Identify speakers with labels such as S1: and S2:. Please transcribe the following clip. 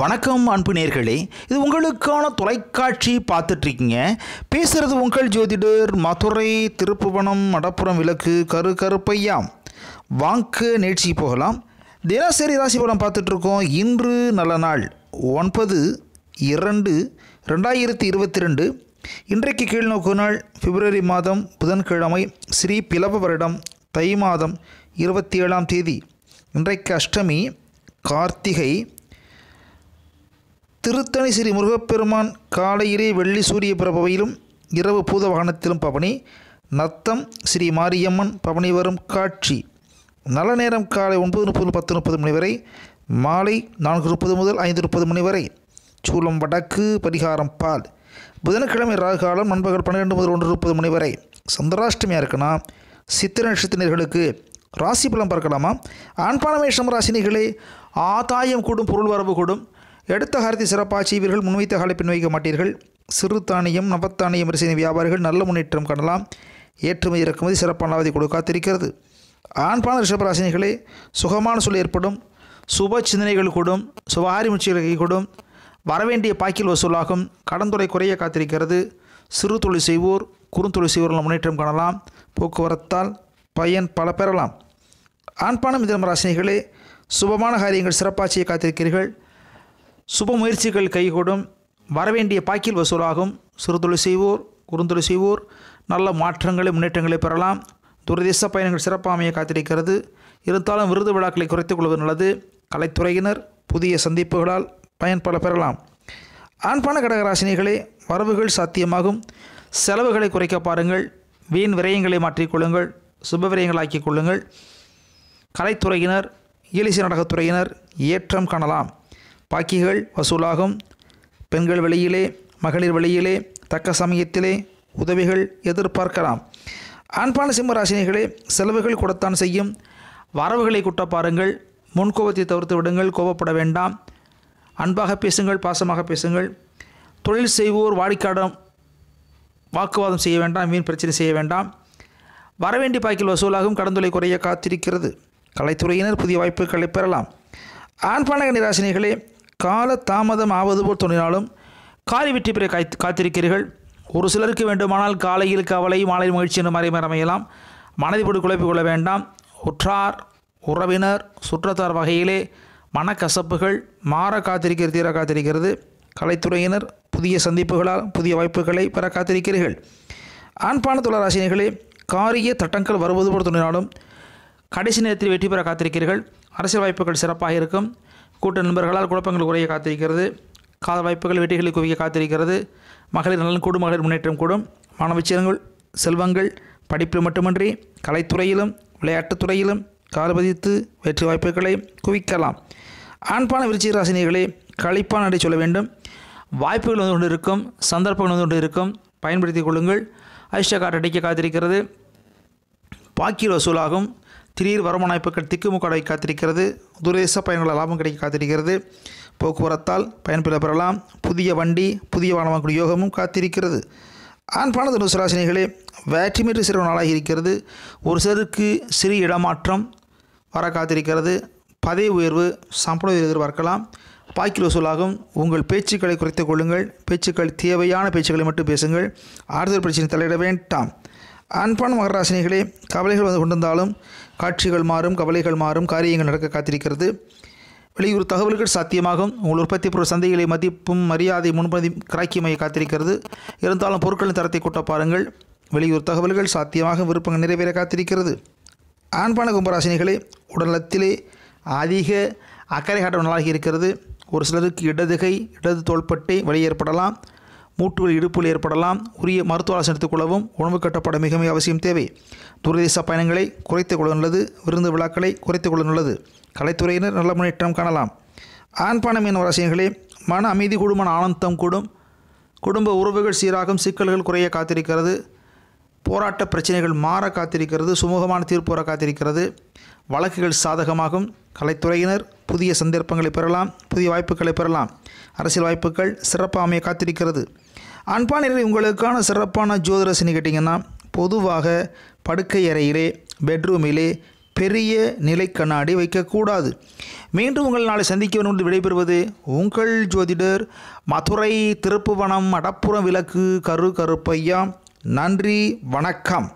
S1: வணக்கம் அன்பு நேர்களே இது உங்களுக்கான தொலைக்காட்சி பார்த்துட்ருக்கீங்க பேசுகிறது உங்கள் ஜோதிடர் மதுரை திருப்புவனம் மடப்புறம் விளக்கு கரு கருப்பையா வாங்க நிகழ்ச்சிக்கு போகலாம் தினசரி ராசி பலம் பார்த்துட்ருக்கோம் இன்று நல்ல நாள் ஒன்பது இரண்டு ரெண்டாயிரத்தி இருபத்தி ரெண்டு இன்றைக்கு கீழ்நோக்கு நாள் பிப்ரவரி மாதம் புதன்கிழமை ஸ்ரீ பிளவ வருடம் தை மாதம் இருபத்தி ஏழாம் தேதி இன்றைக்கு அஷ்டமி கார்த்திகை திருத்தணி ஸ்ரீ முருகப்பெருமான் காலையிலே வெள்ளி சூரிய பிரபவையிலும் இரவு பூத வாகனத்திலும் பவனி நத்தம் ஸ்ரீ மாரியம்மன் பவனி வரும் காட்சி நல்ல நேரம் காலை ஒன்பது முப்பது பத்து முப்பது மணி வரை மாலை நான்கு முப்பது முதல் ஐந்து முப்பது மணி வரை சூளம் வடக்கு பரிகாரம் பால் புதன்கிழமை ராகாலம் நண்பர்கள் பன்னிரெண்டு முதல் ஒன்று முப்பது மணி வரை சந்திராஷ்டமியாக இருக்குன்னா சித்திர நட்சத்திரர்களுக்கு ராசி பலம் பார்க்கலாமா ஆண்பானமேஷம் ராசினிகளே ஆதாயம் கூடும் பொருள் வரவு கூடும் எடுத்த ஹாரதி சிறப்பாச்சு இவர்கள் முன்வைத்த காலை பின்வைக்க மாட்டீர்கள் சிறுதானியம் நவத்தானியம் வரிசை வியாபாரிகள் நல்ல முன்னேற்றம் காணலாம் ஏற்றுமதி இறக்குமதி சிறப்பான அவதி கொடுக்காத்திருக்கிறது ஆண்பான ரிஷபராசினிகளே சுகமான சொல் ஏற்படும் சுப சிந்தனைகள் கூடும் சுபாரி முச்சிகளை கூடும் வரவேண்டிய பாக்கில் வசூலாகும் கடந்துரை குறைய காத்திருக்கிறது சிறு தொழில் செய்வோர் குறுந்தொழில் செய்வோர் முன்னேற்றம் காணலாம் போக்குவரத்தால் பயன் பல பெறலாம் ஆண்பான மிதனம் ராசினிகளே சுபமான காரியங்கள் சிறப்பாட்சியை காத்திருக்கிறீர்கள் சுப முயற்சிகள் கைகூடும் வரவேண்டிய பாக்கில் வசூலாகும் தொழில் செய்வோர் குறுந்தொழி செய்வோர் நல்ல மாற்றங்களை முன்னேற்றங்களை பெறலாம் துரதேச பயணங்கள் சிறப்பாமைய காத்திருக்கிறது இருந்தாலும் விருது விழாக்களை குறைத்துக் கொள்வது நல்லது கலைத்துறையினர் புதிய சந்திப்புகளால் பயன்பட பெறலாம் ஆண்பான கடகராசினிகளே வரவுகள் சாத்தியமாகும் செலவுகளை குறைக்க பாருங்கள் வீண் விரயங்களை மாற்றிக்கொள்ளுங்கள் சுப விரயங்களாக்கிக் கொள்ளுங்கள் கலைத்துறையினர் இயலிசை நாடகத்துறையினர் ஏற்றம் காணலாம் பாக்கிகள் வசூலாகும் பெண்கள் வழியிலே மகளிர் வழியிலே தக்க சமயத்திலே உதவிகள் எதிர்பார்க்கலாம் ஆண்பான சிம்மராசினிகளே செலவுகள் கூடத்தான் செய்யும் வரவுகளை குட்ட பாருங்கள் முன்கோபத்தை தவிர்த்து விடுங்கள் கோபப்பட வேண்டாம் அன்பாக பேசுங்கள் பாசமாக பேசுங்கள் தொழில் செய்வோர் வாடிக்காடம் வாக்குவாதம் செய்ய வேண்டாம் மீன் பிரச்சனை செய்ய வேண்டாம் வரவேண்டி பாய்க்கில் வசூலாகும் கடந்துளை குறைய காத்திருக்கிறது கலைத்துறையினர் புதிய வாய்ப்புகளை பெறலாம் ஆண்பானக நிராசினிகளே கால தாமதம் ஆவது போல் தோன்றினாலும் காரி வெற்றி பெற காய் காத்திருக்கிறீர்கள் ஒரு சிலருக்கு வேண்டுமானால் காலையில் கவலை மாலை மகிழ்ச்சி என்று மாறி அமையலாம் மனதை போட்டு குழப்பிக் கொள்ள வேண்டாம் உற்றார் உறவினர் சுற்றத்தார் வகையிலே மனக்கசப்புகள் மாற காத்திருக்கிறது தீர காத்திருக்கிறது கலைத்துறையினர் புதிய சந்திப்புகளால் புதிய வாய்ப்புகளை பெற காத்திருக்கிறீர்கள் ஆண்பான துளராசினிகளே காரிய தட்டங்கள் வருவது போல் தோன்றினாலும் கடைசி நேரத்தில் வெற்றி பெற காத்திருக்கிறீர்கள் அரசியல் வாய்ப்புகள் சிறப்பாக இருக்கும் கூட்ட நண்பர்களால் குழப்பங்கள் குறைய காத்திருக்கிறது கால வாய்ப்புகள் வெற்றிகளை குவிக்க காத்திருக்கிறது மகளிர் நலன் கூடும் மகளிர் முன்னேற்றம் கூடும் மாணவ செல்வங்கள் படிப்பில் மட்டுமன்றி கலைத்துறையிலும் கால பதித்து வெற்றி வாய்ப்புகளை குவிக்கலாம் ஆண்பான விருச்சிக ராசினியர்களே கழிப்பான அடை சொல்ல வேண்டும் வாய்ப்புகள் வந்து கொண்டு இருக்கும் சந்தர்ப்பங்கள் வந்து கொண்டு இருக்கும் பயன்படுத்தி கொள்ளுங்கள் அதிர்ஷ்ட அடிக்க காத்திருக்கிறது பாக்கியில் வசூலாகும் திடீர் வருமான வாய்ப்புகள் காத்திருக்கிறது துரதேச பயணங்கள் லாபம் கிடைக்க காத்திருக்கிறது போக்குவரத்தால் பயன்பெற பெறலாம் புதிய வண்டி புதிய வாகனங்கள் யோகமும் காத்திருக்கிறது ஆண்பான தனுசுராசினிகளே வேற்றிமீறு சிறு நாளாக இருக்கிறது ஒரு சிலருக்கு சிறு இடமாற்றம் வர காத்திருக்கிறது பதவி உயர்வு சம்பளம் எதிர்பார்க்கலாம் பாக்கி வசூலாகும் உங்கள் பேச்சுக்களை குறைத்து கொள்ளுங்கள் பேச்சுக்கள் தேவையான பேச்சுக்களை மட்டும் பேசுங்கள் ஆறுதல் பிரச்சனை தலையிட வேண்டாம் அன்பான மகராசினிகளே கவலைகள் வந்து கொண்டிருந்தாலும் காட்சிகள் மாறும் கவலைகள் மாறும் காரியங்கள் நடக்க காத்திருக்கிறது வெளியூர் தகவல்கள் சாத்தியமாகும் உங்கள் உற்பத்தி பொருள் சந்தைகளை மதிப்பும் மரியாதை முன்பதி கிராக்கியமையை காத்திருக்கிறது இருந்தாலும் பொருட்களின் தரத்தை கூட்ட பாருங்கள் வெளியூர் தகவல்கள் சாத்தியமாக விருப்பங்கள் நிறைவேற காத்திருக்கிறது ஆண்பான கும்பராசினிகளே உடலத்திலே அதிக அக்கறை காட்டம் இருக்கிறது ஒரு சிலருக்கு இடதுகை இடது தோள்பட்டை ஏற்படலாம் மூட்டுகள் இடுப்பில் ஏற்படலாம் உரிய மருத்துவ ஆலோசனை கொள்ளவும் உணவு கட்டப்பட மிக மிக அவசியம் தேவை தூரதேச பயணங்களை குறைத்துக் கொள்ள நல்லது விருந்து விழாக்களை குறைத்துக் கொள்ள நல்லது கலைத்துறையினர் நல்ல முன்னேற்றம் காணலாம் ஆண்பானம் மீன் ரசிகர்களே மன அமைதி கூடுமான ஆனந்தம் கூடும் குடும்ப உறவுகள் சீராகும் சிக்கல்கள் குறைய காத்திருக்கிறது போராட்ட பிரச்சனைகள் மாற காத்திருக்கிறது சுமூகமான தீர்ப்பு வர காத்திருக்கிறது வழக்குகள் சாதகமாகும் கலைத்துறையினர் புதிய சந்தர்ப்பங்களை பெறலாம் புதிய வாய்ப்புகளை பெறலாம் அரசியல் வாய்ப்புகள் சிறப்பாக அமைய காத்திருக்கிறது அன்பானிலே உங்களுக்கான சிறப்பான ஜோதிடசினி கேட்டிங்கன்னா பொதுவாக படுக்கை அறையிலே பெட்ரூமிலே பெரிய நிலை கண்ணாடி வைக்கக்கூடாது மீண்டும் உங்கள் நாளை சந்திக்க வேண்டும் விடைபெறுவது உங்கள் ஜோதிடர் மதுரை திருப்புவனம் அடப்புற விளக்கு கரு கருப்பையா நன்றி வணக்கம்